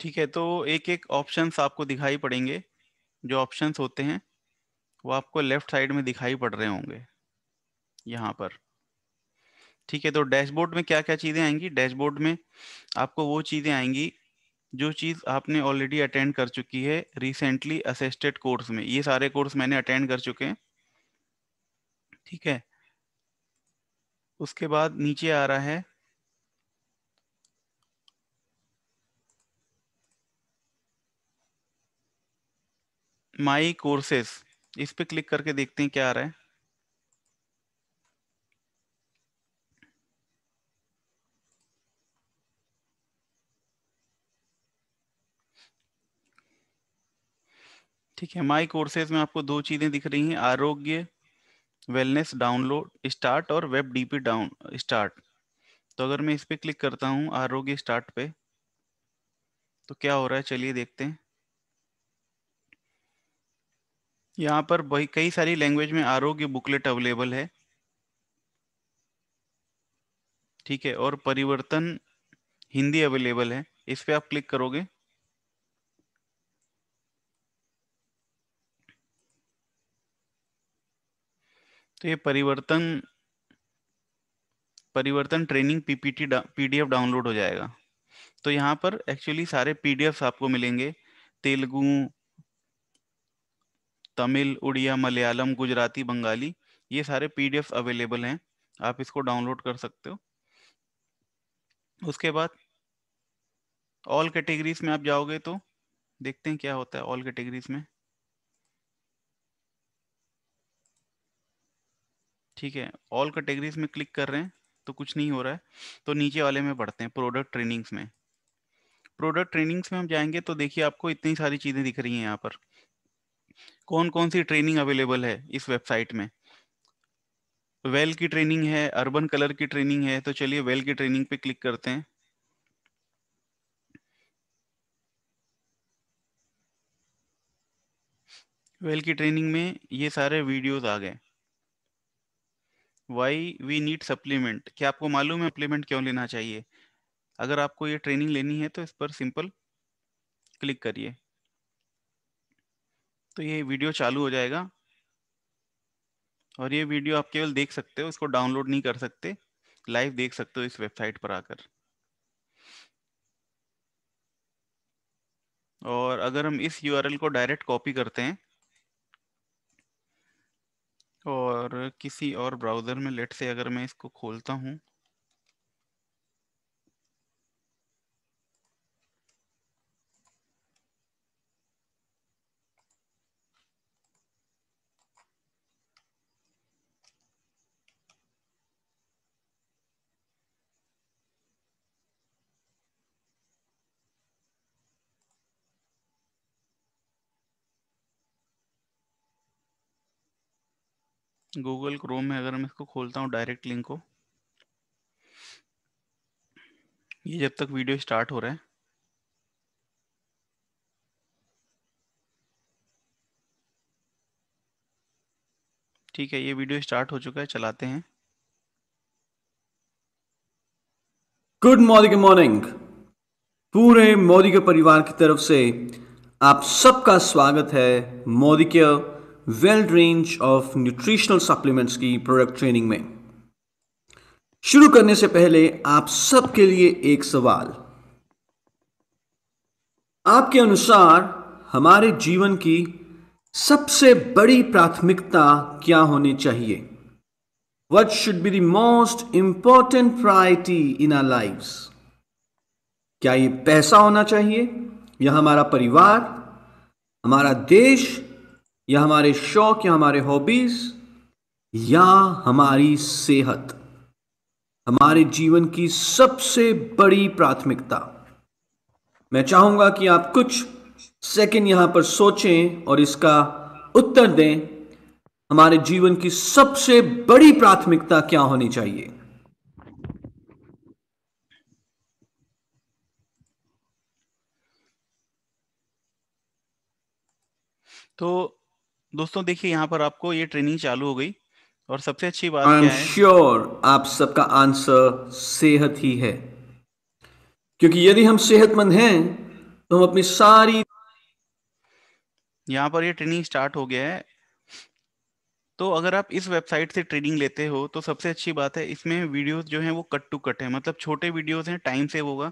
ठीक है तो एक एक ऑप्शंस आपको दिखाई पड़ेंगे जो ऑप्शंस होते हैं वो आपको लेफ्ट साइड में दिखाई पड़ रहे होंगे यहाँ पर ठीक है तो डैशबोर्ड में क्या क्या चीज़ें आएंगी डैशबोर्ड में आपको वो चीज़ें आएंगी जो चीज़ आपने ऑलरेडी अटेंड कर चुकी है रिसेंटली असिस्टेड कोर्स में ये सारे कोर्स मैंने अटेंड कर चुके हैं ठीक है उसके बाद नीचे आ रहा है माई कोर्सेस इस पे क्लिक करके देखते हैं क्या आ रहा है ठीक है माई कोर्सेज में आपको दो चीजें दिख रही हैं आरोग्य वेलनेस डाउनलोड स्टार्ट और वेब डीपी डाउन स्टार्ट तो अगर मैं इस पर क्लिक करता हूँ आरोग्य स्टार्ट पे तो क्या हो रहा है चलिए देखते हैं यहाँ पर वही कई सारी लैंग्वेज में आरोग्य बुकलेट अवेलेबल है ठीक है और परिवर्तन हिंदी अवेलेबल है इस पे आप क्लिक करोगे तो ये परिवर्तन परिवर्तन ट्रेनिंग पीपीटी पीडीएफ डाउनलोड हो जाएगा तो यहाँ पर एक्चुअली सारे पीडीएफ आपको मिलेंगे तेलुगु तमिल उड़िया मलयालम गुजराती बंगाली ये सारे पीडीएफ अवेलेबल हैं आप इसको डाउनलोड कर सकते हो उसके बाद ऑल कैटेगरीज में आप जाओगे तो देखते हैं क्या होता है ऑल कैटेगरीज में ठीक है ऑल कैटेगरीज में क्लिक कर रहे हैं तो कुछ नहीं हो रहा है तो नीचे वाले में बढ़ते हैं प्रोडक्ट ट्रेनिंग्स में प्रोडक्ट ट्रेनिंग्स में हम जाएंगे तो देखिए आपको इतनी सारी चीज़ें दिख रही हैं यहाँ पर कौन कौन सी ट्रेनिंग अवेलेबल है इस वेबसाइट में वेल की ट्रेनिंग है अर्बन कलर की ट्रेनिंग है तो चलिए वेल की ट्रेनिंग पे क्लिक करते हैं वेल की ट्रेनिंग में ये सारे वीडियोस आ गए वाई वी नीड सप्लीमेंट क्या आपको मालूम है सप्लीमेंट क्यों लेना चाहिए अगर आपको ये ट्रेनिंग लेनी है तो इस पर सिंपल क्लिक करिए तो ये वीडियो चालू हो जाएगा और ये वीडियो आप केवल देख सकते हो इसको डाउनलोड नहीं कर सकते लाइव देख सकते हो इस वेबसाइट पर आकर और अगर हम इस यूआरएल को डायरेक्ट कॉपी करते हैं और किसी और ब्राउज़र में लेट से अगर मैं इसको खोलता हूँ गूगल क्रोम में अगर मैं इसको खोलता हूँ डायरेक्ट लिंक को ये जब तक वीडियो स्टार्ट हो रहा है ठीक है ये वीडियो स्टार्ट हो चुका है चलाते हैं गुड मॉर्निंग मॉर्निंग पूरे मोदी के परिवार की तरफ से आप सबका स्वागत है मोदी के well range of nutritional supplements की प्रोडक्ट ट्रेनिंग में शुरू करने से पहले आप सबके लिए एक सवाल आपके अनुसार हमारे जीवन की सबसे बड़ी प्राथमिकता क्या होनी चाहिए what should be the most important priority in our life क्या ये पैसा होना चाहिए या हमारा परिवार हमारा देश या हमारे शौक या हमारे हॉबीज या हमारी सेहत हमारे जीवन की सबसे बड़ी प्राथमिकता मैं चाहूंगा कि आप कुछ सेकंड यहां पर सोचें और इसका उत्तर दें हमारे जीवन की सबसे बड़ी प्राथमिकता क्या होनी चाहिए तो दोस्तों देखिए यहाँ पर आपको ये ट्रेनिंग चालू हो गई और सबसे अच्छी बात क्या है श्योर आप सबका आंसर सेहत ही है क्योंकि यदि हम सेहतमंद हैं तो हम अपनी सारी यहाँ पर ये ट्रेनिंग स्टार्ट हो गया है तो अगर आप इस वेबसाइट से ट्रेनिंग लेते हो तो सबसे अच्छी बात है इसमें वीडियोस जो हैं वो कट टू कट है मतलब छोटे वीडियोस हैं टाइम सेव होगा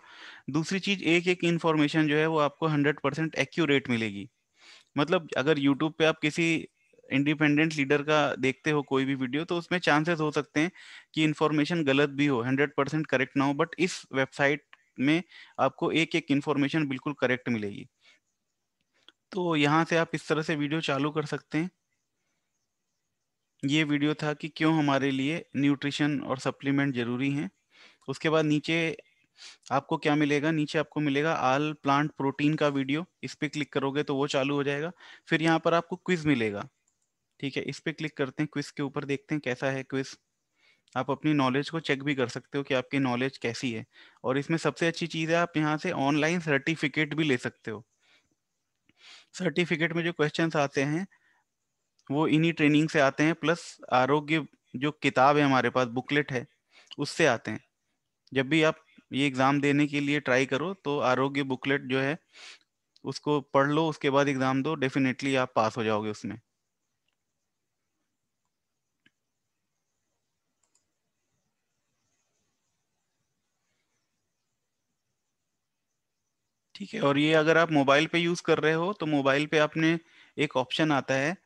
दूसरी चीज एक एक इन्फॉर्मेशन जो है वो आपको हंड्रेड परसेंट एक्यूरेट मिलेगी मतलब अगर यूट्यूब पे आप किसी इंडिपेंडेंट लीडर का देखते हो कोई भी वीडियो तो उसमें चांसेस हो सकते हैं कि इन्फॉर्मेशन गलत भी हो हंड्रेड परसेंट करेक्ट ना हो बट इस वेबसाइट में आपको एक एक इन्फॉर्मेशन बिल्कुल करेक्ट मिलेगी तो यहाँ से आप इस तरह से वीडियो चालू कर सकते हैं ये वीडियो था कि क्यों हमारे लिए न्यूट्रिशन और सप्लीमेंट जरूरी हैं उसके बाद नीचे आपको क्या मिलेगा नीचे आपको मिलेगा आल प्लांट प्रोटीन का वीडियो इस पर क्लिक करोगे तो वो चालू हो जाएगा फिर यहाँ पर आपको क्विज मिलेगा ठीक है इस पर क्लिक करते हैं क्विज के ऊपर देखते हैं कैसा है क्विज आप अपनी नॉलेज को चेक भी कर सकते हो कि आपकी नॉलेज कैसी है और इसमें सबसे अच्छी चीज़ है आप यहाँ से ऑनलाइन सर्टिफिकेट भी ले सकते हो सर्टिफिकेट में जो क्वेश्चन आते हैं वो इन्हीं ट्रेनिंग से आते हैं प्लस आरोग्य जो किताब है हमारे पास बुकलेट है उससे आते हैं जब भी आप ये एग्जाम देने के लिए ट्राई करो तो आरोग्य बुकलेट जो है उसको पढ़ लो उसके बाद एग्जाम दो डेफिनेटली आप पास हो जाओगे उसमें ठीक है और ये अगर आप मोबाइल पे यूज कर रहे हो तो मोबाइल पे आपने एक ऑप्शन आता है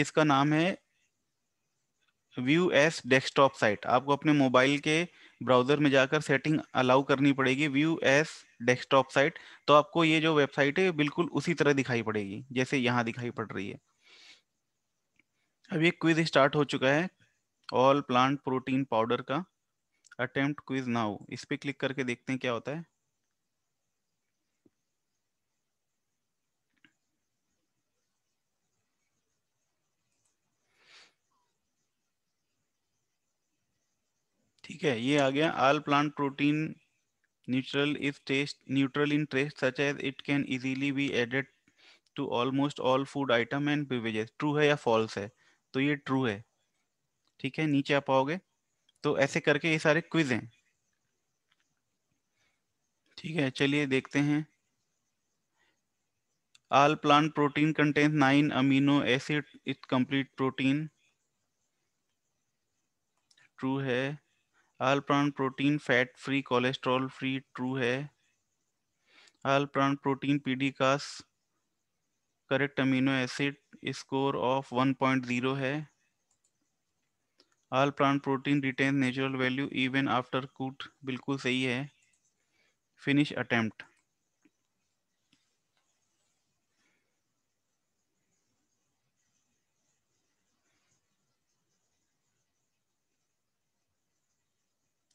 जिसका नाम है व्यू एस डेस्कटॉप साइट आपको अपने मोबाइल के ब्राउजर में जाकर सेटिंग अलाउ करनी पड़ेगी व्यू एस डेस्कटॉप साइट तो आपको ये जो वेबसाइट है बिल्कुल उसी तरह दिखाई पड़ेगी जैसे यहाँ दिखाई पड़ रही है अब एक क्विज स्टार्ट हो चुका है ऑल प्लांट प्रोटीन पाउडर का अटेम्प्ट क्विज नाउ इस पर क्लिक करके देखते हैं क्या होता है ठीक है ये आ गया all plant protein neutral is taste neutral in taste such as it can easily be added to almost all food item and beverages true है या फॉल्स है तो ये ट्रू है ठीक है नीचे आप आओगे तो ऐसे करके ये सारे क्विज हैं ठीक है चलिए देखते हैं all plant protein content nine amino acid is complete protein true है all plant protein fat free cholesterol free true है all plant protein PD CAAS corrected amino acid score of 1.0 है all plant protein retain natural value even after cook बिल्कुल सही है finish attempt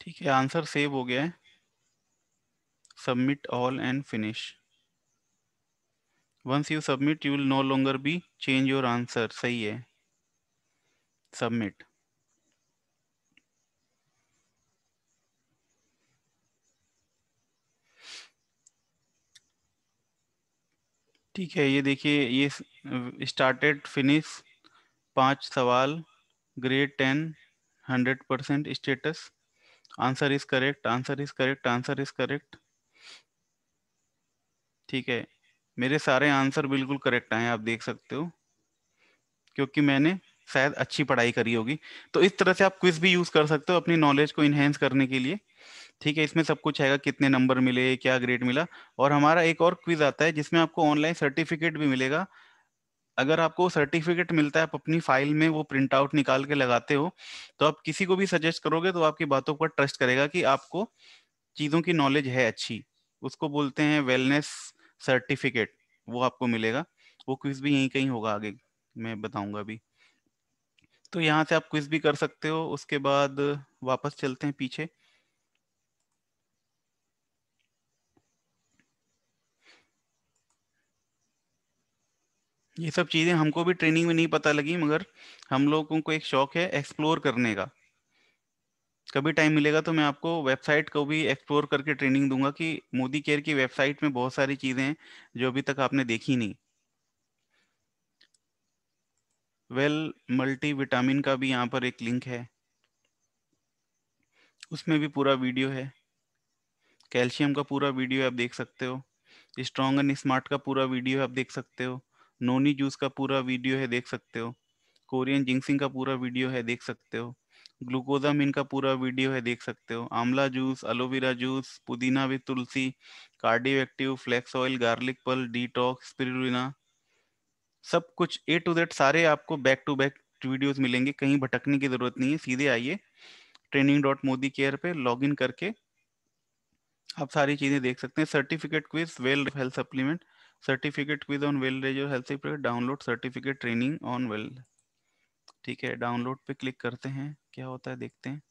ठीक है answer save हो गया है submit all and finish once you submit you will no longer be change your answer सही है सबमिट ठीक है ये देखिए ये स्टार्टेड फिनिश पांच सवाल grade ten hundred percent status answer is correct answer is correct answer is correct ठीक है मेरे सारे आंसर बिल्कुल करेक्ट आए आप देख सकते हो क्योंकि मैंने शायद अच्छी पढ़ाई करी होगी तो इस तरह से आप क्विज भी यूज कर सकते हो अपनी नॉलेज को इनहेंस करने के लिए ठीक है इसमें सब कुछ आएगा कितने नंबर मिले क्या ग्रेड मिला और हमारा एक और क्विज आता है जिसमें आपको ऑनलाइन सर्टिफिकेट भी मिलेगा अगर आपको सर्टिफिकेट मिलता है आप अपनी फाइल में वो प्रिंट आउट निकाल के लगाते हो तो आप किसी को भी सजेस्ट करोगे तो आपकी बातों पर ट्रस्ट करेगा कि आपको चीज़ों की नॉलेज है अच्छी उसको बोलते हैं वेलनेस सर्टिफिकेट वो आपको मिलेगा वो क्विज भी यहीं कहीं होगा आगे मैं बताऊंगा अभी तो यहाँ से आप क्विज भी कर सकते हो उसके बाद वापस चलते हैं पीछे ये सब चीजें हमको भी ट्रेनिंग में नहीं पता लगी मगर हम लोगों को एक शौक है एक्सप्लोर करने का कभी टाइम मिलेगा तो मैं आपको वेबसाइट को भी एक्सप्लोर करके ट्रेनिंग दूंगा कि मोदी केयर की वेबसाइट में बहुत सारी चीजें हैं जो अभी तक आपने देखी नहीं वेल मल्टी विटामिन का भी यहाँ पर एक लिंक है उसमें भी पूरा वीडियो है कैल्शियम का पूरा वीडियो आप देख सकते हो स्ट्रॉन्ग एंड स्मार्ट का पूरा वीडियो आप देख सकते हो नोनी जूस का पूरा वीडियो है देख सकते हो कोरियन जिंक्सिंग का पूरा वीडियो है देख सकते हो ग्लूकोजामिन का पूरा वीडियो है देख सकते हो amla juice aloe vera juice pudina with tulsi cardio active flax oil garlic pearl detox spirulina सब कुछ ए टू जेड सारे आपको बैक टू बैक वीडियोस मिलेंगे कहीं भटकने की जरूरत नहीं है सीधे आइए ट्रेनिंग डॉट मोदी केयर पे लॉग इन करके आप सारी चीजें देख सकते हैं certificate quiz well health supplement certificate quiz on well razor health certificate download certificate training on well ठीक है डाउनलोड पे क्लिक करते हैं क्या होता है देखते हैं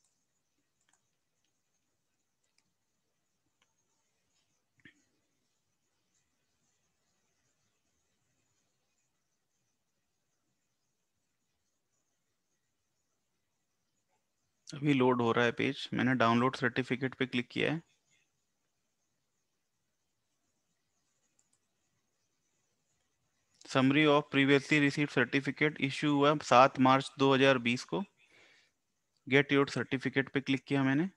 अभी लोड हो रहा है पेज मैंने डाउनलोड सर्टिफिकेट पे क्लिक किया है summary of previously receive certificate issue हुआ सात मार्च 2020 को गेट योर सर्टिफिकेट पे क्लिक किया मैंने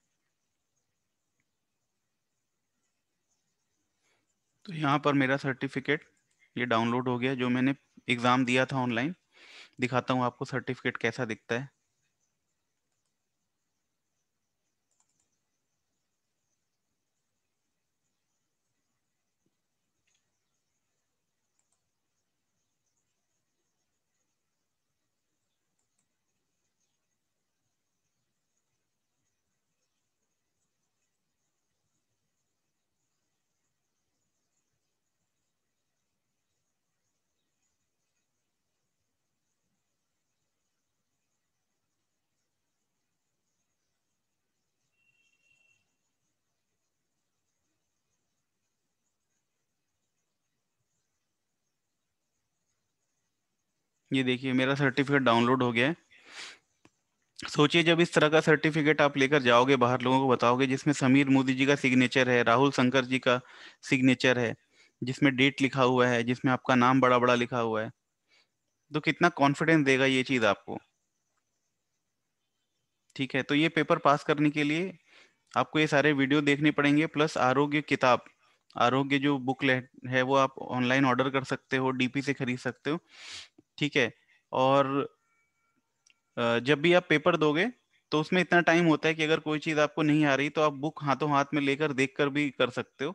तो यहाँ पर मेरा सर्टिफिकेट ये डाउनलोड हो गया जो मैंने एग्ज़ाम दिया था ऑनलाइन दिखाता हूँ आपको सर्टिफिकेट कैसा दिखता है ये देखिए मेरा सर्टिफिकेट डाउनलोड हो गया है सोचिए जब इस तरह का सर्टिफिकेट आप लेकर जाओगे बाहर लोगों को बताओगे जिसमें समीर मोदी जी का सिग्नेचर है राहुल शंकर जी का सिग्नेचर है जिसमें डेट लिखा हुआ है जिसमें आपका नाम बड़ा बड़ा लिखा हुआ है तो कितना कॉन्फिडेंस देगा ये चीज आपको ठीक है तो ये पेपर पास करने के लिए आपको ये सारे वीडियो देखने पड़ेंगे प्लस आरोग्य किताब आरोग्य जो बुक है वो आप ऑनलाइन ऑर्डर कर सकते हो डीपी से खरीद सकते हो ठीक है और जब भी आप पेपर दोगे तो उसमें इतना टाइम होता है कि अगर कोई चीज आपको नहीं आ रही तो आप बुक हाथों हाथ में लेकर देख कर भी कर सकते हो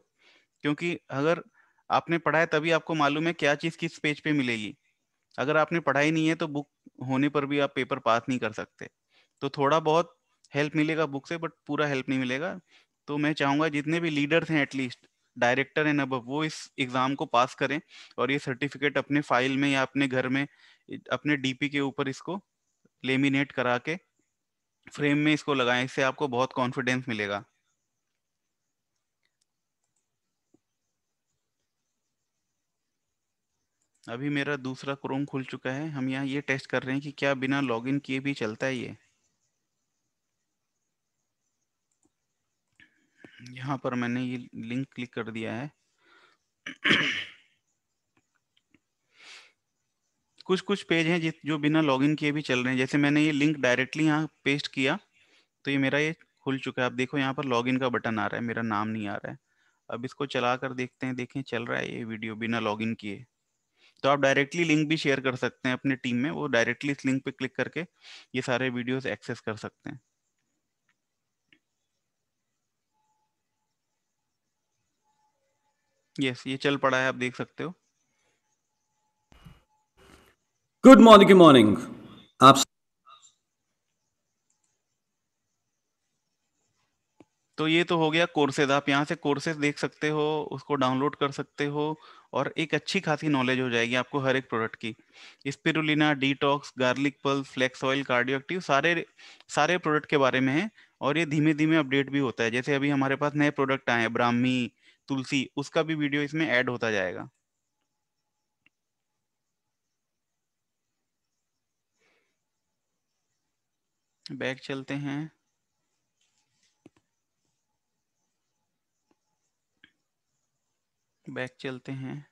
क्योंकि अगर आपने पढ़ा है तभी आपको मालूम है क्या चीज किस पेज पे मिलेगी अगर आपने पढ़ाई नहीं है तो बुक होने पर भी आप पेपर पास नहीं कर सकते तो थोड़ा बहुत हेल्प मिलेगा बुक से बट पूरा हेल्प नहीं मिलेगा तो मैं चाहूंगा जितने भी लीडर्स हैं एटलीस्ट डायरेक्टर एंड अब वो इस एग्जाम को पास करें और ये सर्टिफिकेट अपने फाइल में या अपने घर में अपने डीपी के ऊपर इसको लेमिनेट करा के फ्रेम में इसको लगाएं इससे आपको बहुत कॉन्फिडेंस मिलेगा अभी मेरा दूसरा क्रोम खुल चुका है हम यहाँ ये टेस्ट कर रहे हैं कि क्या बिना लॉगिन किए भी चलता है ये यहाँ पर मैंने ये लिंक क्लिक कर दिया है कुछ कुछ पेज हैं जो बिना लॉगिन किए भी चल रहे हैं जैसे मैंने ये लिंक डायरेक्टली यहाँ पेस्ट किया तो ये मेरा ये खुल चुका है आप देखो यहाँ पर लॉगिन का बटन आ रहा है मेरा नाम नहीं आ रहा है अब इसको चला कर देखते हैं देखें चल रहा है ये वीडियो बिना लॉगिन किए तो आप डायरेक्टली लिंक भी शेयर कर सकते हैं अपने टीम में वो डायरेक्टली इस लिंक पे क्लिक करके ये सारे वीडियोस एक्सेस कर सकते हैं यस ये चल पड़ा है आप देख सकते हो गुड मॉर्निंग मॉर्निंग आप तो ये तो हो गया कोर्सेज आप यहाँ से कोर्सेज देख सकते हो उसको डाउनलोड कर सकते हो और एक अच्छी खासी नॉलेज हो जाएगी आपको हर एक प्रोडक्ट की spirulina detox garlic pearl flax oil cardio active सारे सारे प्रोडक्ट के बारे में है और ये धीमे धीमे अपडेट भी होता है जैसे अभी हमारे पास नए प्रोडक्ट आए हैं ब्राह्मी तुलसी उसका भी वीडियो इसमें ऐड होता जाएगा बैक चलते हैं बैक चलते हैं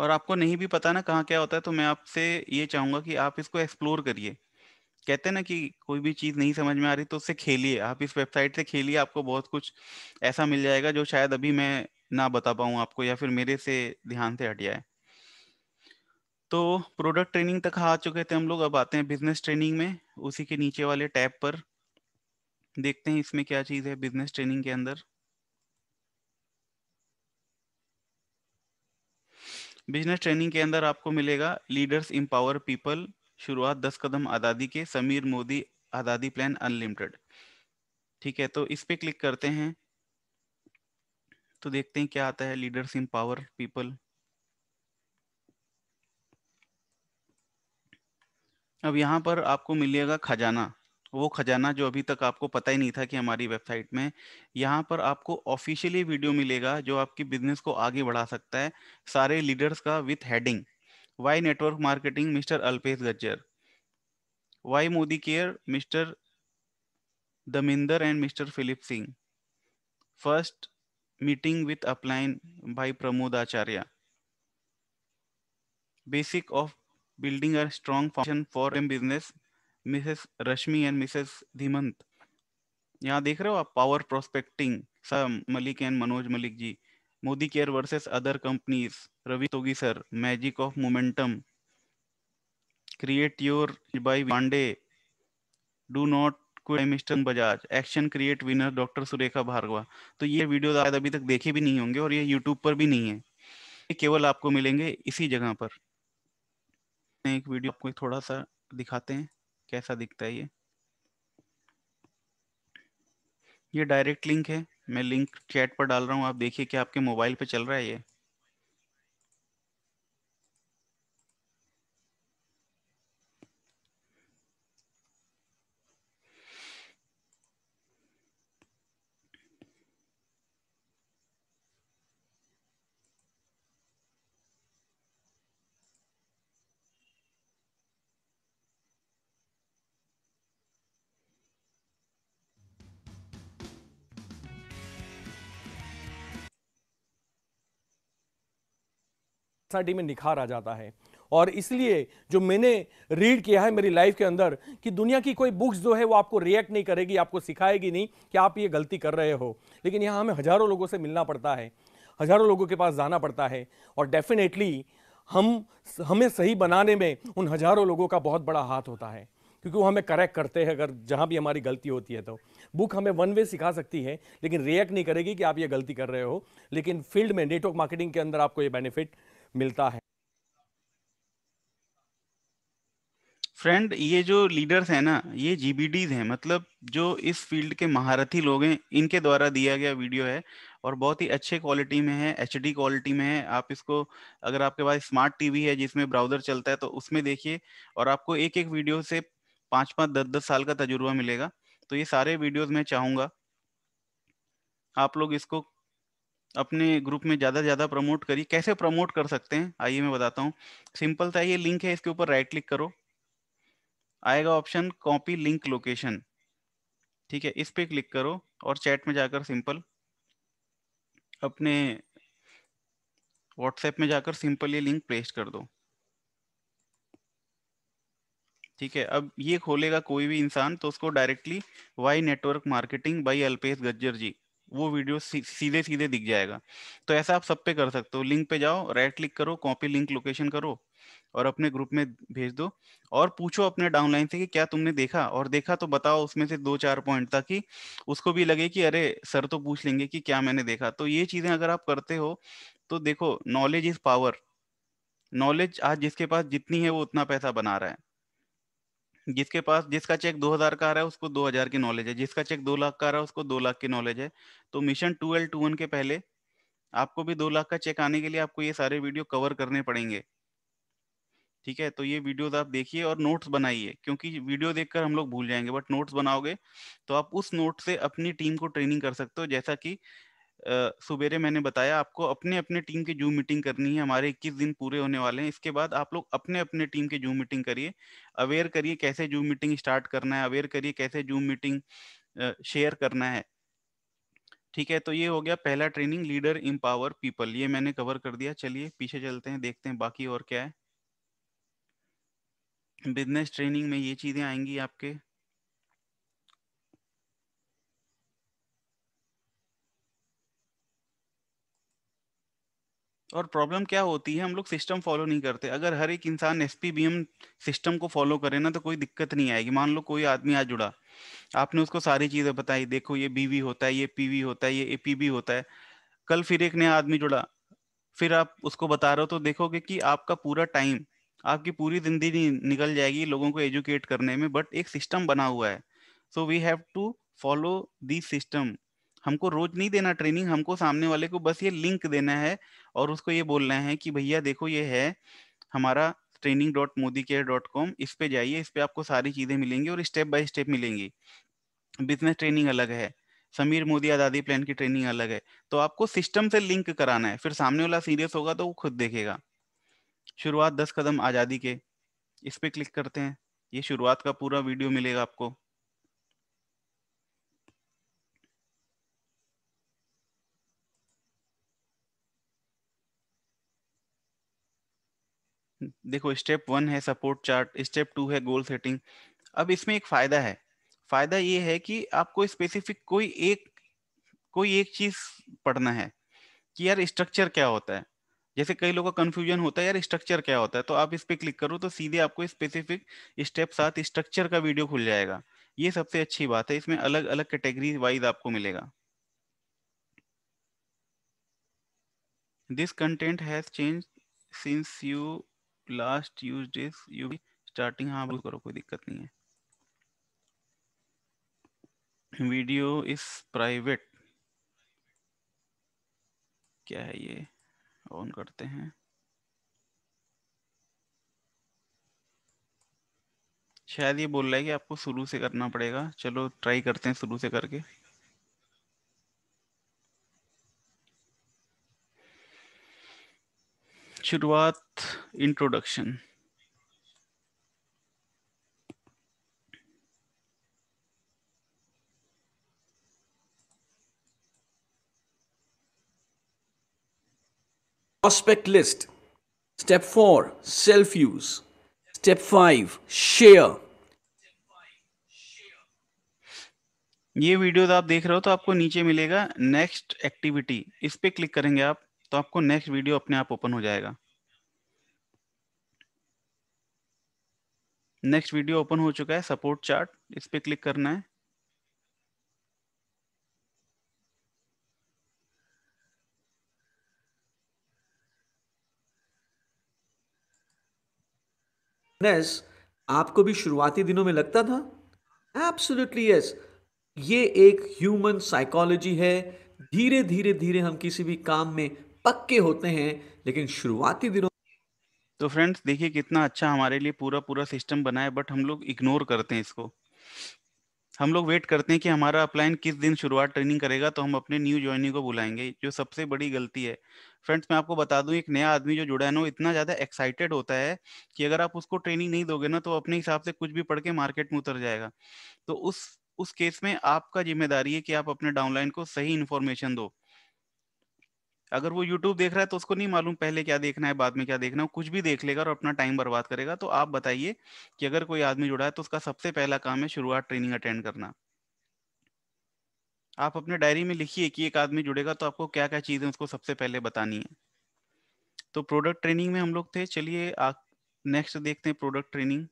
और आपको नहीं भी पता ना कहाँ क्या होता है तो मैं आपसे ये चाहूंगा कि आप इसको एक्सप्लोर करिए कहते हैं ना कि कोई भी चीज नहीं समझ में आ रही तो उससे खेलिए आप इस वेबसाइट से खेलिए आपको बहुत कुछ ऐसा मिल जाएगा जो शायद अभी मैं ना बता पाऊँ आपको या फिर मेरे से ध्यान से हट जाए तो प्रोडक्ट ट्रेनिंग तक आ चुके थे हम लोग अब आते हैं बिजनेस ट्रेनिंग में उसी के नीचे वाले टैब पर देखते हैं इसमें क्या चीज है बिजनेस ट्रेनिंग के अंदर बिजनेस ट्रेनिंग के अंदर आपको मिलेगा लीडर्स इम्पावर पीपल शुरुआत दस कदम आज़ादी के समीर मोदी आज़ादी प्लान अनलिमिटेड ठीक है तो इस पे क्लिक करते हैं तो देखते हैं क्या आता है लीडर्स इन पावर पीपल अब यहाँ पर आपको मिलेगा खजाना वो खजाना जो अभी तक आपको पता ही नहीं था कि हमारी वेबसाइट में यहाँ पर आपको ऑफिशियली वीडियो मिलेगा जो आपकी बिजनेस को आगे बढ़ा सकता है सारे लीडर्स का with heading why network marketing Mr Alpesh Gajjar why Modicare Mr Daminder and Mr Philip Singh first meeting with upline by Pramod Acharya basic of building a strong function for M business Mrs Rashmi and Mrs Dhimant यहाँ देख रहे हो आप power prospecting sir Malik and Manoj Malik ji Modicare versus other companies Ravi Togi sir magic of momentum create your by one do not Mr Bajaj action create winner doctor Surekha Bhargava तो ये video अभी तक देखे भी नहीं होंगे और ये यूट्यूब पर भी नहीं है ये केवल आपको मिलेंगे इसी जगह पर एक वीडियो आपको थोड़ा सा दिखाते हैं कैसा दिखता है ये ये डायरेक्ट लिंक है मैं लिंक चैट पर डाल रहा हूँ आप देखिए कि आपके मोबाइल पे चल रहा है ये सोसाइटी में निखार आ जाता है और इसलिए जो मैंने रीड किया है मेरी लाइफ के अंदर कि दुनिया की कोई बुक्स जो है वो आपको रिएक्ट नहीं करेगी आपको सिखाएगी नहीं कि आप ये गलती कर रहे हो लेकिन यहाँ हमें हज़ारों लोगों से मिलना पड़ता है हज़ारों लोगों के पास जाना पड़ता है और डेफिनेटली हम हमें सही बनाने में उन हज़ारों लोगों का बहुत बड़ा हाथ होता है क्योंकि वो हमें करेक्ट करते हैं अगर जहाँ भी हमारी गलती होती है तो बुक हमें वन वे सिखा सकती है लेकिन रिएक्ट नहीं करेगी कि आप ये गलती कर रहे हो लेकिन फील्ड में नेटवर्क मार्केटिंग के अंदर आपको ये बेनिफिट मिलता है फ्रेंड ये जो लीडर्स है ना ये जीबीडीज हैं मतलब जो इस फील्ड के महारथी लोग हैं इनके द्वारा दिया गया वीडियो है और बहुत ही अच्छे क्वालिटी में है एच क्वालिटी में है आप इसको अगर आपके पास स्मार्ट टीवी है जिसमें ब्राउजर चलता है तो उसमें देखिए और आपको एक एक वीडियो से पांच पांच दस दस साल का तजुर्बा मिलेगा तो ये सारे वीडियोज मैं चाहूंगा आप लोग इसको अपने ग्रुप में ज़्यादा से ज़्यादा प्रमोट करिए कैसे प्रमोट कर सकते हैं आइए मैं बताता हूँ सिंपल था ये लिंक है इसके ऊपर राइट क्लिक करो आएगा ऑप्शन कॉपी लिंक लोकेशन ठीक है इस पर क्लिक करो और चैट में जाकर सिंपल अपने व्हाट्सएप में जाकर सिंपल ये लिंक पेस्ट कर दो ठीक है अब ये खोलेगा कोई भी इंसान तो उसको directly why network marketing by Alpesh Gajjar ji वो वीडियो सीधे सीधे दिख जाएगा तो ऐसा आप सब पे कर सकते हो लिंक पे जाओ राइट क्लिक करो कॉपी लिंक लोकेशन करो और अपने ग्रुप में भेज दो और पूछो अपने डाउनलाइन से कि क्या तुमने देखा और देखा तो बताओ उसमें से दो चार पॉइंट ताकि उसको भी लगे कि अरे सर तो पूछ लेंगे कि क्या मैंने देखा तो ये चीजें अगर आप करते हो तो देखो नॉलेज इज पावर नॉलेज आज जिसके पास जितनी है वो उतना पैसा बना रहा है जिसके पास जिसका चेक दो हजार का आ रहा है उसको दो हजार की नॉलेज है जिसका चेक दो लाख का आ रहा है उसको दो लाख की नॉलेज है तो mission to L two one के पहले आपको भी दो लाख का चेक आने के लिए आपको ये सारे वीडियो कवर करने पड़ेंगे ठीक है तो ये वीडियोस आप देखिए और नोट्स बनाइए क्योंकि वीडियो देखकर हम लोग भूल जाएंगे बट नोट्स बनाओगे तो आप उस नोट से अपनी टीम को ट्रेनिंग कर सकते हो जैसा कि सुबेरे मैंने बताया आपको अपने अपने टीम की जूम मीटिंग करनी है हमारे 21 दिन पूरे होने वाले हैं इसके बाद आप लोग अपने अपने टीम की जूम मीटिंग करिए अवेयर करिए कैसे जूम मीटिंग स्टार्ट करना है अवेयर करिए कैसे जूम मीटिंग शेयर करना है ठीक है तो ये हो गया पहला ट्रेनिंग लीडर इम्पावर पीपल ये मैंने कवर कर दिया चलिए पीछे चलते हैं देखते हैं बाकी और क्या है बिजनेस ट्रेनिंग में ये चीजें आएंगी आपके और प्रॉब्लम क्या होती है हम लोग सिस्टम फॉलो नहीं करते अगर हर एक इंसान एस सिस्टम को फॉलो करे ना तो कोई दिक्कत नहीं आएगी मान लो कोई आदमी आज जुड़ा आपने उसको सारी चीजें बताई देखो ये बीवी होता है ये पीवी होता है ये एपीबी होता है कल फिर एक नया आदमी जुड़ा फिर आप उसको बता रहे हो तो देखोगे कि आपका पूरा टाइम आपकी पूरी जिंदगी निकल जाएगी लोगों को एजुकेट करने में बट एक सिस्टम बना हुआ है so we have to follow this system हमको रोज नहीं देना ट्रेनिंग हमको सामने वाले को बस ये लिंक देना है और उसको ये बोलना है कि भैया देखो ये है हमारा training dot Modi care dot com इस पे जाइए इस पे आपको सारी चीजें मिलेंगी और स्टेप बाय स्टेप मिलेंगी बिजनेस ट्रेनिंग अलग है समीर मोदी आजादी प्लान की ट्रेनिंग अलग है तो आपको सिस्टम से लिंक कराना है फिर सामने वाला सीरियस होगा तो वो खुद देखेगा शुरुआत दस कदम आजादी के इस पे क्लिक करते हैं ये शुरुआत का पूरा वीडियो मिलेगा आपको देखो स्टेप वन है सपोर्ट चार्ट स्टेप टू है गोल सेटिंग अब इसमें एक फायदा है फायदा ये है कि आपको स्पेसिफिक कोई एक कोई एक चीज पढ़ना है कि यार स्ट्रक्चर क्या होता है जैसे कई लोगों का कंफ्यूजन होता है यार स्ट्रक्चर क्या होता है तो आप इस पर क्लिक करो तो सीधे आपको स्पेसिफिक स्टेप साथ स्ट्रक्चर का वीडियो खुल जाएगा ये सबसे अच्छी बात है इसमें अलग अलग कैटेगरी वाइज आपको मिलेगा this content has change since you last use days you भी स्टार्टिंग हाँ बोल करो कोई दिक्कत नहीं है वीडियो इज प्राइवेट क्या है ये ऑन करते हैं शायद ये बोल रहा है कि आपको शुरू से करना पड़ेगा चलो ट्राई करते हैं शुरू से करके शुरुआत introduction prospect list step 4 self use step 5 share ये वीडियो आप देख रहे हो तो आपको नीचे मिलेगा नेक्स्ट एक्टिविटी इस पे क्लिक करेंगे आप तो आपको नेक्स्ट वीडियो अपने आप ओपन हो जाएगा नेक्स्ट वीडियो ओपन हो चुका है सपोर्ट चार्ट इस पर क्लिक करना है नेस आपको भी शुरुआती दिनों में लगता था एब्सोल्युटली यस yes. ये एक ह्यूमन साइकोलॉजी है धीरे धीरे धीरे हम किसी भी काम में पक्के होते हैं लेकिन शुरुआती दिनों तो फ्रेंड्स देखिए कितना अच्छा हमारे लिए पूरा पूरा सिस्टम बना है बट हम लोग इग्नोर करते हैं इसको हम लोग वेट करते हैं कि हमारा अपलाइन किस दिन शुरुआत ट्रेनिंग करेगा तो हम अपने न्यू ज्वाइनिंग को बुलाएंगे जो सबसे बड़ी गलती है फ्रेंड्स मैं आपको बता दूं एक नया आदमी जो जुड़ा है ना वो इतना ज़्यादा एक्साइटेड होता है कि अगर आप उसको ट्रेनिंग नहीं दोगे ना तो अपने हिसाब से कुछ भी पढ़ के मार्केट में उतर जाएगा तो उस उस केस में आपका जिम्मेदारी है कि आप अपने डाउनलाइन को सही इन्फॉर्मेशन दो अगर वो यूट्यूब देख रहा है तो उसको नहीं मालूम पहले क्या देखना है बाद में क्या देखना है कुछ भी देख लेगा और अपना टाइम बर्बाद करेगा तो आप बताइए कि अगर कोई आदमी जुड़ा है तो उसका सबसे पहला काम है शुरुआत ट्रेनिंग अटेंड करना आप अपने डायरी में लिखिए कि एक आदमी जुड़ेगा तो आपको क्या क्या चीज़ें उसको सबसे पहले बतानी है तो प्रोडक्ट ट्रेनिंग में हम लोग थे चलिए नेक्स्ट देखते हैं प्रोडक्ट ट्रेनिंग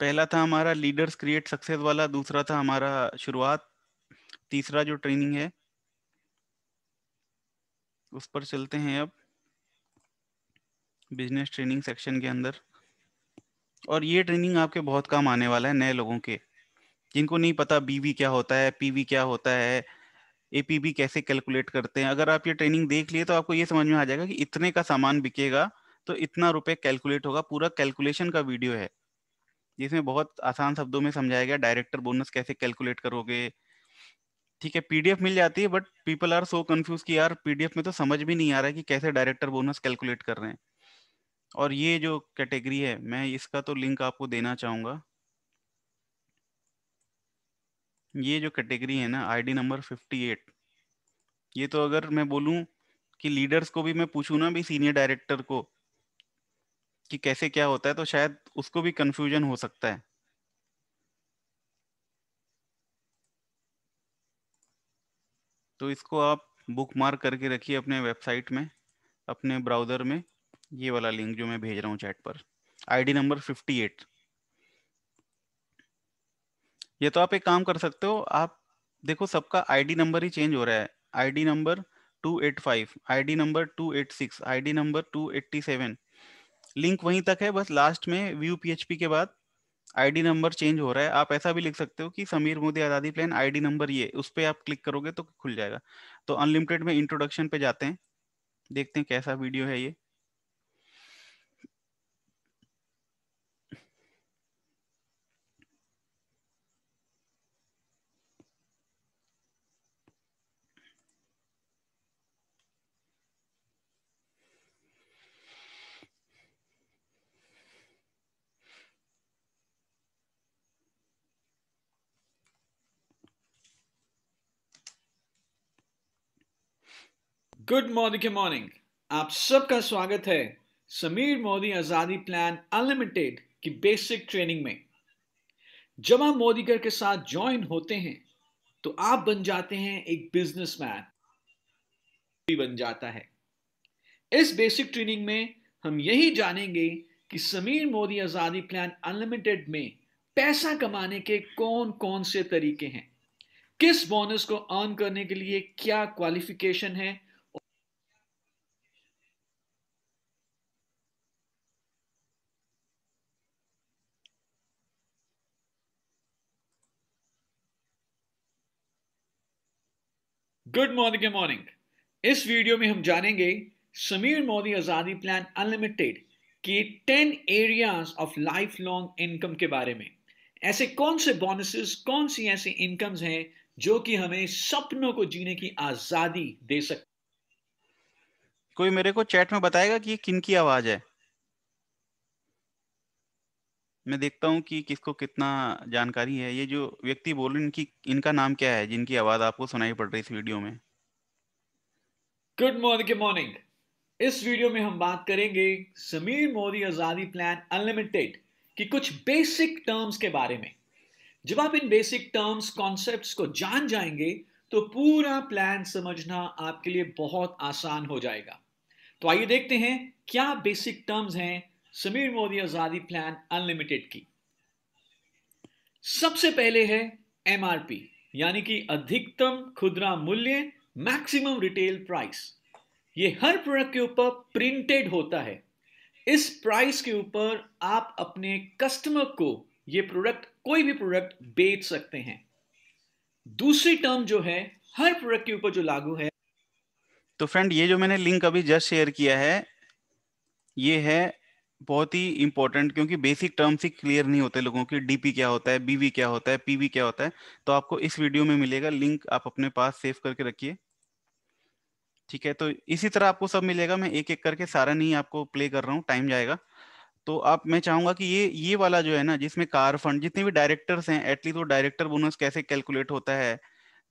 पहला था हमारा लीडर्स क्रिएट सक्सेस वाला दूसरा था हमारा शुरुआत तीसरा जो ट्रेनिंग है उस पर चलते हैं अब बिजनेस ट्रेनिंग सेक्शन के अंदर और ये ट्रेनिंग आपके बहुत काम आने वाला है नए लोगों के जिनको नहीं पता बीवी क्या होता है पीवी क्या होता है एपीबी कैसे कैलकुलेट करते हैं अगर आप ये ट्रेनिंग देख लिए तो आपको ये समझ में आ जाएगा कि इतने का सामान बिकेगा तो इतना रुपए कैलकुलेट होगा पूरा कैलकुलेशन का वीडियो है जिसमें बहुत आसान शब्दों में समझाया गया डायरेक्टर बोनस कैसे कैलकुलेट करोगे ठीक है पीडीएफ मिल जाती है but people are so confuse कि यार पीडीएफ में तो समझ भी नहीं आ रहा है कि कैसे डायरेक्टर बोनस कैलकुलेट कर रहे हैं और ये जो कैटेगरी है मैं इसका तो लिंक आपको देना चाहूंगा ये जो कैटेगरी है ना आईडी नंबर 58 ये तो अगर मैं बोलूं कि लीडर्स को भी मैं पूछू ना भी सीनियर डायरेक्टर को कि कैसे क्या होता है तो शायद उसको भी कंफ्यूजन हो सकता है तो इसको आप बुक मार्क करके रखिए अपने वेबसाइट में अपने ब्राउज़र में ये वाला लिंक जो मैं भेज रहा हूँ चैट पर आईडी नंबर 58 ये तो आप एक काम कर सकते हो आप देखो सबका आईडी नंबर ही चेंज हो रहा है ID number 285 ID number 286 ID number 287 link वहीं तक है बस लास्ट में व्यू पीएचपी के बाद आईडी नंबर चेंज हो रहा है आप ऐसा भी लिख सकते हो कि Sameer Modi Azadi plan ID number ये उस पर आप क्लिक करोगे तो खुल जाएगा तो अनलिमिटेड में इंट्रोडक्शन पे जाते हैं देखते हैं कैसा वीडियो है ये गुड मॉर्निंग मॉर्निंग आप सबका स्वागत है समीर मोदी आजादी प्लान अनलिमिटेड की बेसिक ट्रेनिंग में जब आप मोदीकर के साथ ज्वाइन होते हैं तो आप बन जाते हैं एक बिजनेसमैन भी बन जाता है इस बेसिक ट्रेनिंग में हम यही जानेंगे कि समीर मोदी आजादी प्लान अनलिमिटेड में पैसा कमाने के कौन कौन से तरीके हैं किस बोनस को अर्न करने के लिए क्या क्वालिफिकेशन है गुड मॉर्निंग मॉर्निंग इस वीडियो में हम जानेंगे समीर मोदी आजादी प्लान अनलिमिटेड के ten areas of life long income के बारे में ऐसे कौन से बोनसेस कौन सी ऐसी इनकम्स हैं जो कि हमें सपनों को जीने की आजादी दे सकते कोई मेरे को चैट में बताएगा कि किन की आवाज है मैं देखता हूँ कि किसको कितना जानकारी है ये जो व्यक्ति बोल रहे इनकी इनका नाम क्या है जिनकी आवाज आपको सुनाई पड़ रही इस वीडियो में गुड मॉर्निंग गुड मॉर्निंग इस वीडियो में हम बात करेंगे समीर मोदी आजादी प्लान अनलिमिटेड की कुछ बेसिक टर्म्स के बारे में जब आप इन बेसिक टर्म्स कॉन्सेप्ट को जान जाएंगे तो पूरा प्लान समझना आपके लिए बहुत आसान हो जाएगा तो आइए देखते हैं क्या बेसिक टर्म्स हैं समीर मोदी आजादी प्लान अनलिमिटेड की सबसे पहले है एमआरपी यानी कि अधिकतम खुदरा मूल्य मैक्सिमम रिटेल प्राइस ये हर प्रोडक्ट के ऊपर प्रिंटेड होता है इस प्राइस के ऊपर आप अपने कस्टमर को ये प्रोडक्ट कोई भी प्रोडक्ट बेच सकते हैं दूसरी टर्म जो है हर प्रोडक्ट के ऊपर जो लागू है तो फ्रेंड ये जो मैंने लिंक अभी जस्ट शेयर किया है ये है बहुत ही इंपॉर्टेंट क्योंकि बेसिक टर्म्स ही क्लियर नहीं होते लोगों की डीपी क्या होता है बीवी क्या होता है पीवी क्या होता है तो आपको इस वीडियो में मिलेगा लिंक आप अपने पास सेव करके रखिए ठीक है तो इसी तरह आपको सब मिलेगा मैं एक एक करके सारा नहीं आपको प्ले कर रहा हूँ टाइम जाएगा तो आप मैं चाहूंगा कि ये ये वाला जो है ना जिसमें कार फंड जितने भी डायरेक्टर्स हैं एटलीस्ट वो डायरेक्टर बोनस कैसे कैलकुलेट होता है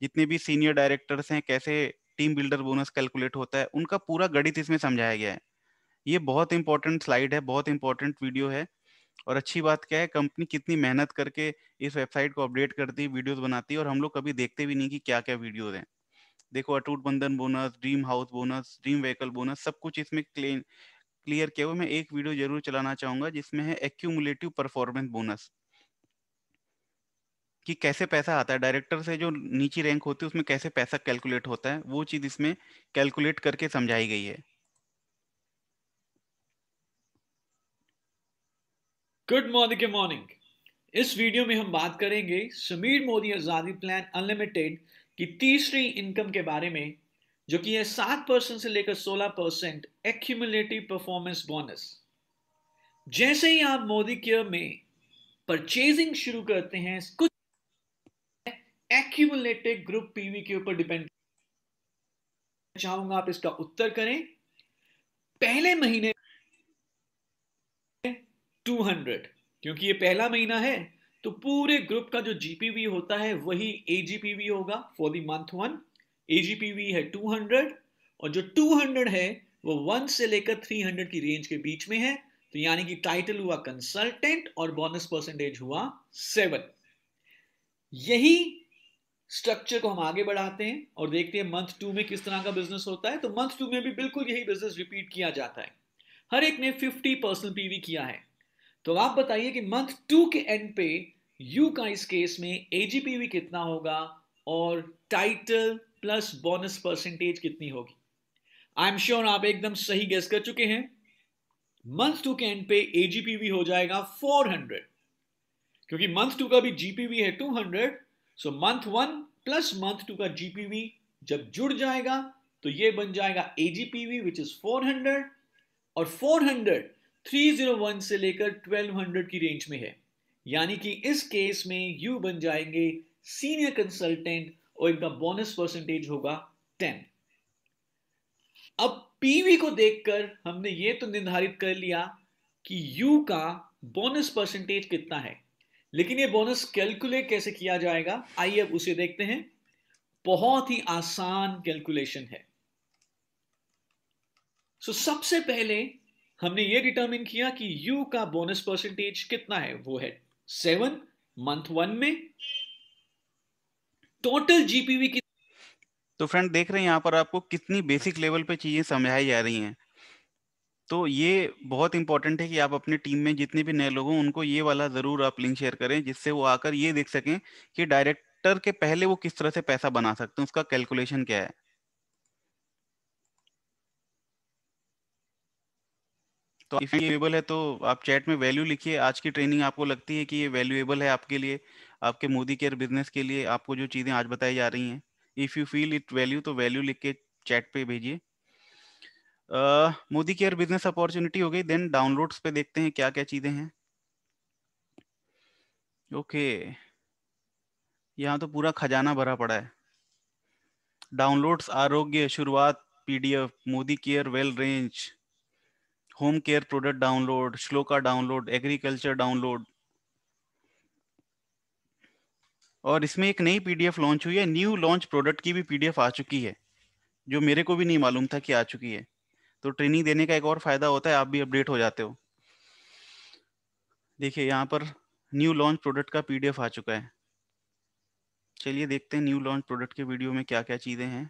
जितने भी सीनियर डायरेक्टर्स हैं कैसे टीम बिल्डर बोनस कैलकुलेट होता है उनका पूरा गणित इसमें समझाया गया है ये बहुत इंपॉर्टेंट स्लाइड है बहुत इंपॉर्टेंट वीडियो है और अच्छी बात क्या है कंपनी कितनी मेहनत करके इस वेबसाइट को अपडेट करती है वीडियोज बनाती है और हम लोग कभी देखते भी नहीं कि क्या क्या वीडियोज हैं देखो Atoot Bandhan bonus dream house bonus dream vehicle bonus सब कुछ इसमें क्लेम क्लियर किया हुआ मैं एक वीडियो जरूर चलाना चाहूंगा जिसमें है एक्यूमुलेटिव परफॉर्मेंस बोनस कि कैसे पैसा आता है डायरेक्टर से जो नीचे रैंक होती है उसमें कैसे पैसा कैलकुलेट होता है वो चीज़ इसमें कैलकुलेट करके समझाई गई है गुड मॉर्निंग के मॉर्निंग इस वीडियो में हम बात करेंगे समीर मोदी आज़ादी प्लान अनलिमिटेड की तीसरी इनकम के बारे में जो कि है सात परसेंट से लेकर सोलह परसेंट एक्यूमुलेटिव परफॉर्मेंस बोनस जैसे ही आप मोदी केयर में परचेजिंग शुरू करते हैं कुछ एक्यूमुलेटेड ग्रुप पीवी के ऊपर डिपेंड चाहूंगा आप इसका उत्तर करें पहले महीने 200 क्योंकि ये पहला महीना है तो पूरे ग्रुप का जो जीपीवी होता है वही एजीपीवी होगा for the month one AGPV है 200 और जो 200 है वो 1 से लेकर 300 की रेंज के बीच में है तो यानी कि टाइटल हुआ कंसल्टेंट और बोनस परसेंटेज हुआ सेवन यही स्ट्रक्चर को हम आगे बढ़ाते हैं और देखते हैं मंथ टू में किस तरह का बिजनेस होता है तो मंथ टू में भी बिल्कुल यही बिजनेस रिपीट किया जाता है हर एक ने 50 परसेंट पीवी किया है तो आप बताइए कि मंथ टू के एंड पे यू का इस केस में एजीपीवी कितना होगा और टाइटल प्लस बोनस परसेंटेज कितनी होगी आई एम श्योर आप एकदम सही गेस कर चुके हैं मंथ टू के एंड पे एजीपीवी हो जाएगा 400 क्योंकि मंथ टू का भी जीपीवी है 200 so month one plus month two का जीपीवी जब जुड़ जाएगा तो ये बन जाएगा एजीपीवी विच इज 400 और 400 301 से लेकर 1200 की रेंज में है यानी कि इस केस में यू बन जाएंगे सीनियर कंसल्टेंट और इनका बोनस परसेंटेज होगा 10 अब पीवी को देखकर हमने ये तो निर्धारित कर लिया कि यू का बोनस परसेंटेज कितना है लेकिन ये बोनस कैलकुलेट कैसे किया जाएगा आइए अब उसे देखते हैं बहुत ही आसान कैलकुलेशन है सो so, सबसे पहले हमने ये डिटरमिन किया कि U का बोनस परसेंटेज कितना है वो है सेवन मंथ वन में टोटल जीपीवी की तो फ्रेंड देख रहे हैं यहाँ पर आपको कितनी बेसिक लेवल पे चीजें समझाई जा रही हैं तो ये बहुत इंपॉर्टेंट है कि आप अपने टीम में जितने भी नए लोग हों उनको ये वाला जरूर आप लिंक शेयर करें जिससे वो आकर ये देख सकें कि डायरेक्टर के पहले वो किस तरह से पैसा बना सकते हैं उसका कैलकुलेशन क्या है तो इफ वैल्यूएबल है तो आप चैट में वैल्यू लिखिए आज की ट्रेनिंग आपको लगती है कि ये वैल्यूएबल है आपके लिए आपके मोदी केयर बिजनेस के लिए आपको जो चीज़ें आज बताई जा रही हैं if you feel it value तो वैल्यू लिख के चैट पे भेजिए मोदी केयर बिजनेस अपॉर्चुनिटी हो गई देन डाउनलोड्स पे देखते हैं क्या क्या चीज़ें हैं ओके okay. यहाँ तो पूरा खजाना भरा पड़ा है डाउनलोड्स आरोग्य शुरुआत PDF Modicare well range home care product download Shloka download agriculture download और इसमें एक नई पीडीएफ लॉन्च हुई है न्यू लॉन्च प्रोडक्ट की भी पीडीएफ आ चुकी है जो मेरे को भी नहीं मालूम था कि आ चुकी है तो ट्रेनिंग देने का एक और फायदा होता है आप भी अपडेट हो जाते हो देखिए यहाँ पर न्यू लॉन्च प्रोडक्ट का पीडीएफ आ चुका है चलिए देखते हैं न्यू लॉन्च प्रोडक्ट के वीडियो में क्या क्या चीज़ें हैं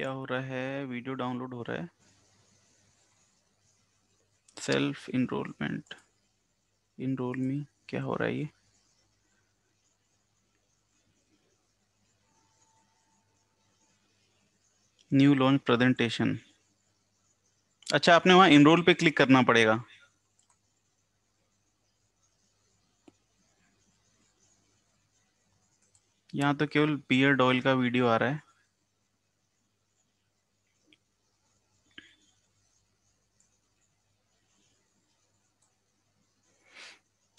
क्या हो रहा है वीडियो डाउनलोड हो रहा है सेल्फ इनरोलमेंट इनरोल में क्या हो रहा है ये न्यू लॉन्च प्रेजेंटेशन अच्छा आपने वहां इनरोल पे क्लिक करना पड़ेगा यहाँ तो केवल बियर्ड ऑयल का वीडियो आ रहा है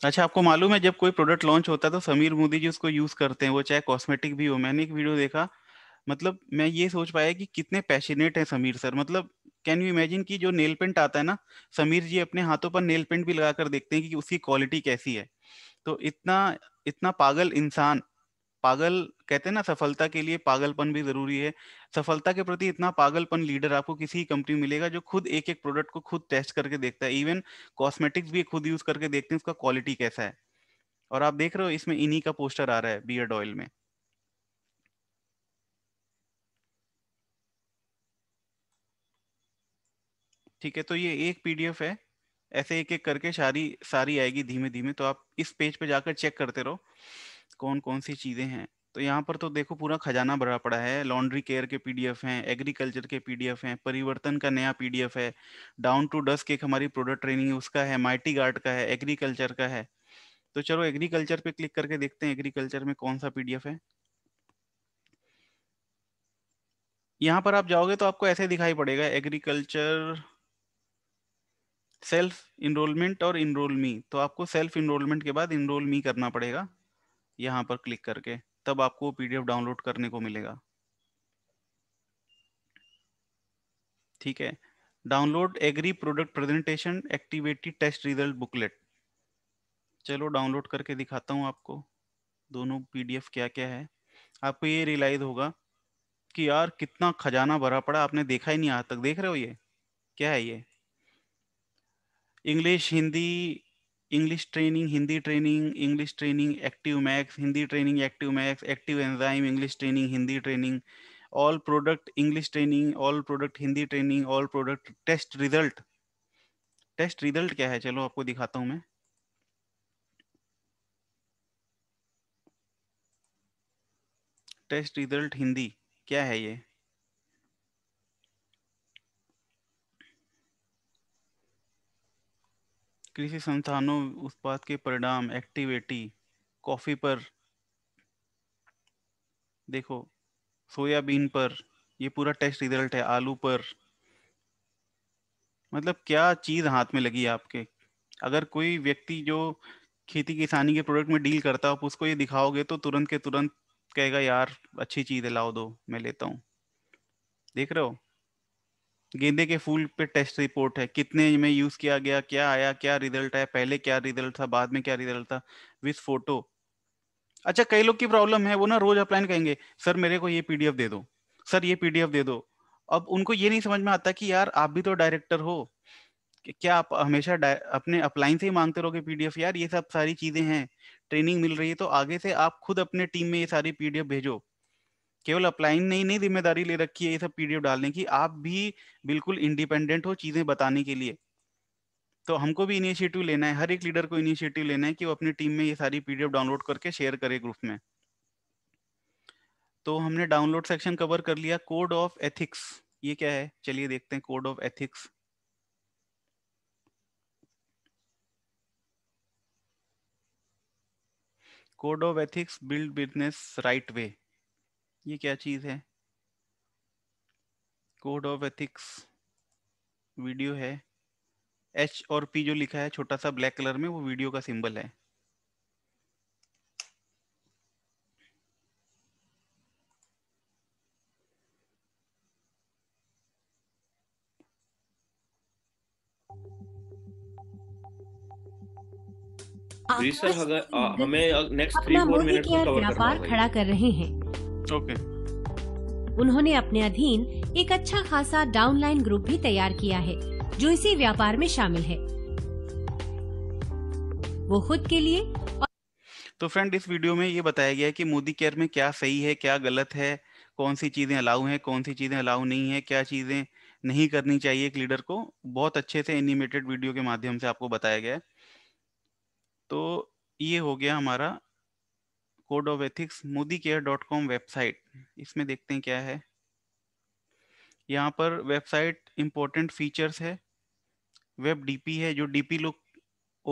अच्छा आपको मालूम है जब कोई प्रोडक्ट लॉन्च होता है तो समीर मोदी जी उसको यूज करते हैं वो चाहे कॉस्मेटिक भी हो मैंने एक वीडियो देखा मतलब मैं ये सोच पाया कि कितने पैशनेट हैं समीर सर मतलब कैन यू इमेजिन कि जो नेल पेंट आता है ना समीर जी अपने हाथों पर नेल पेंट भी लगा कर देखते हैं कि उसकी क्वालिटी कैसी है तो इतना इतना पागल इंसान पागल कहते हैं ना सफलता के लिए पागलपन भी जरूरी है सफलता के प्रति इतना पागलपन लीडर आपको किसी कंपनी कंपनी मिलेगा जो खुद एक एक प्रोडक्ट को खुद टेस्ट करके देखता है इवन कॉस्मेटिक्स भी खुद यूज करके देखते हैं उसका क्वालिटी कैसा है और आप देख रहे हो इसमें इन्हीं का पोस्टर आ रहा है बियर्ड ऑयल में ठीक है तो ये एक पीडीएफ है ऐसे एक एक करके सारी सारी आएगी धीमे धीमे तो आप इस पेज पे जाकर चेक करते रहो कौन कौन सी चीज़ें हैं तो यहाँ पर तो देखो पूरा खजाना भरा पड़ा है लॉन्ड्री केयर के पीडीएफ हैं एग्रीकल्चर के पीडीएफ हैं परिवर्तन का नया पीडीएफ है डाउन टू डस्क एक हमारी प्रोडक्ट ट्रेनिंग है उसका है माइटी गार्ड का है एग्रीकल्चर का है तो चलो एग्रीकल्चर पे क्लिक करके देखते हैं एग्रीकल्चर में कौन सा पीडीएफ है यहाँ पर आप जाओगे तो आपको ऐसे दिखाई पड़ेगा एग्रीकल्चर सेल्फ इनरोलमेंट और इनरोल मी तो आपको सेल्फ इनरोलमेंट के बाद इनरोल मी करना पड़ेगा यहाँ पर क्लिक करके तब आपको पीडीएफ डाउनलोड करने को मिलेगा ठीक है download agri product presentation activated test result booklet चलो डाउनलोड करके दिखाता हूँ आपको दोनों पीडीएफ क्या क्या है आपको ये रियलाइज होगा कि यार कितना खजाना भरा पड़ा आपने देखा ही नहीं आज तक देख रहे हो ये क्या है ये English Hindi English training Hindi training English training active max Hindi training active max active enzyme English training Hindi training all product English training all product Hindi training all product test result test result क्या है चलो आपको दिखाता हूं मैं टेस्ट रिजल्ट हिंदी क्या है ये कृषि संस्थानों उत्पाद के परिणाम एक्टिविटी कॉफी पर देखो सोयाबीन पर ये पूरा टेस्ट रिजल्ट है आलू पर मतलब क्या चीज हाथ में लगी आपके अगर कोई व्यक्ति जो खेती किसानी के प्रोडक्ट में डील करता है आप उसको ये दिखाओगे तो तुरंत के तुरंत कहेगा यार अच्छी चीज है लाओ दो मैं लेता हूँ देख रहे हो गेंदे के फूल पे टेस्ट रिपोर्ट है कितने में यूज किया गया क्या आया क्या रिजल्ट आया पहले क्या रिजल्ट था बाद में क्या रिजल्ट था विद फोटो अच्छा कई लोग की प्रॉब्लम है वो ना रोज अपलाइन कहेंगे सर मेरे को ये पीडीएफ दे दो सर ये पीडीएफ दे दो अब उनको ये नहीं समझ में आता कि यार आप भी तो डायरेक्टर हो क्या आप हमेशा अपने अपलाइन से ही मांगते रहोगे पीडीएफ यार ये सब सारी चीजें हैं ट्रेनिंग मिल रही है तो आगे से आप खुद अपने टीम में ये सारी पीडीएफ भेजो केवल अपलाइन ने ही नहीं जिम्मेदारी ले रखी है ये सब पीडीएफ डालने की आप भी बिल्कुल इंडिपेंडेंट हो चीजें बताने के लिए तो हमको भी इनिशिएटिव लेना है हर एक लीडर को इनिशिएटिव लेना है कि वो अपनी टीम में ये सारी पीडीएफ डाउनलोड करके शेयर करे ग्रुप में तो हमने डाउनलोड सेक्शन कवर कर लिया कोड ऑफ एथिक्स ये क्या है चलिए देखते हैं code of ethics code of ethics build business right way ये क्या चीज़ है कोड ऑफ एथिक्स वीडियो है एच और पी जो लिखा है छोटा सा ब्लैक कलर में वो वीडियो का सिंबल है सर अगर हमें नेक्स्ट मिनट तो व्यापार खड़ा कर रहे हैं ओके उन्होंने अपने अधीन एक अच्छा खासा डाउनलाइन ग्रुप भी तैयार किया है जो इसी व्यापार में शामिल है वो खुद के लिए और... तो फ्रेंड इस वीडियो में ये बताया गया कि मोदी केयर में क्या सही है क्या गलत है कौन सी चीजें अलाउ हैं कौन सी चीजें अलाउ नहीं है क्या चीजें नहीं करनी चाहिए एक लीडर को बहुत अच्छे से एनिमेटेड वीडियो के माध्यम से आपको बताया गया है तो ये हो गया हमारा code of ethics Modi care dot com website इसमें देखते हैं क्या है यहाँ पर वेबसाइट इम्पोर्टेंट फीचर्स है वेब डीपी है जो डीपी लोग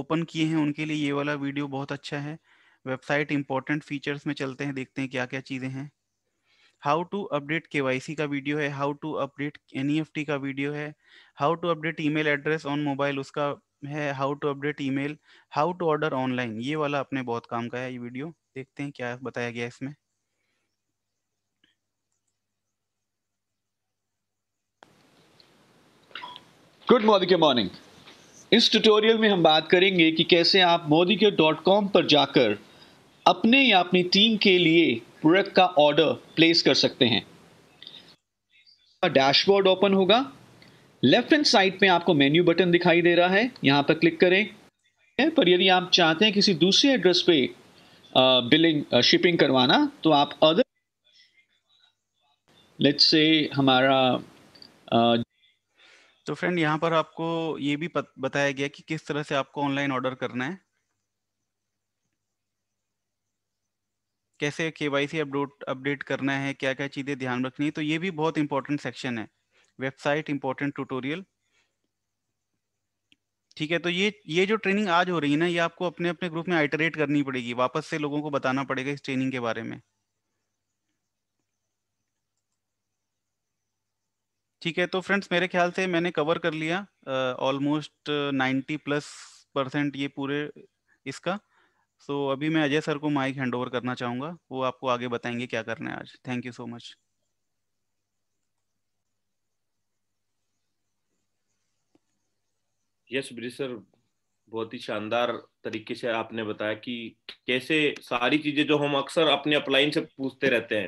ओपन किए हैं उनके लिए ये वाला वीडियो बहुत अच्छा है वेबसाइट इम्पोर्टेंट फीचर्स में चलते हैं देखते हैं क्या क्या चीज़ें हैं हाउ टू अपडेट के का वीडियो है हाउ टू अपडेट एन का वीडियो है how to update email address on mobile उसका है how to update email how to order online ये वाला अपने बहुत काम का है ये वीडियो देखते हैं क्या बताया गया इसमें गुड मॉर्निंग मॉर्निंग इस ट्यूटोरियल में हम बात करेंगे कि कैसे आप मोदी के डॉट कॉम पर जाकर अपने या अपनी टीम के लिए प्रोडक्ट का ऑर्डर प्लेस कर सकते हैं डैशबोर्ड ओपन होगा लेफ्ट हैंड साइड पे आपको मेन्यू बटन दिखाई दे रहा है यहाँ पर क्लिक करें पर यदि आप चाहते हैं किसी दूसरे एड्रेस पे बिलिंग शिपिंग करवाना तो आप अदर लेट्स से हमारा आ, तो फ्रेंड यहाँ पर आपको ये भी पत, बताया गया कि किस तरह से आपको ऑनलाइन ऑर्डर करना है कैसे के वाई सी अपडेट अपडेट करना है क्या क्या चीज़ें ध्यान रखनी है तो ये भी बहुत इंपॉर्टेंट सेक्शन है वेबसाइट इंपॉर्टेंट ट्यूटोरियल ठीक है तो ये ये जो ट्रेनिंग आज हो रही है ना ये आपको अपने अपने ग्रुप में आइटरेट करनी पड़ेगी वापस से लोगों को बताना पड़ेगा इस ट्रेनिंग के बारे में ठीक है तो फ्रेंड्स मेरे ख्याल से मैंने कवर कर लिया ऑलमोस्ट नाइन्टी प्लस परसेंट ये पूरे इसका सो so, अभी मैं अजय सर को माइक हैंड ओवर करना चाहूंगा वो आपको आगे बताएंगे क्या करना है आज thank you so much yes Brij sir बहुत ही शानदार तरीके से आपने बताया कि कैसे सारी चीजें जो हम अक्सर अपने अपलाइन से पूछते रहते हैं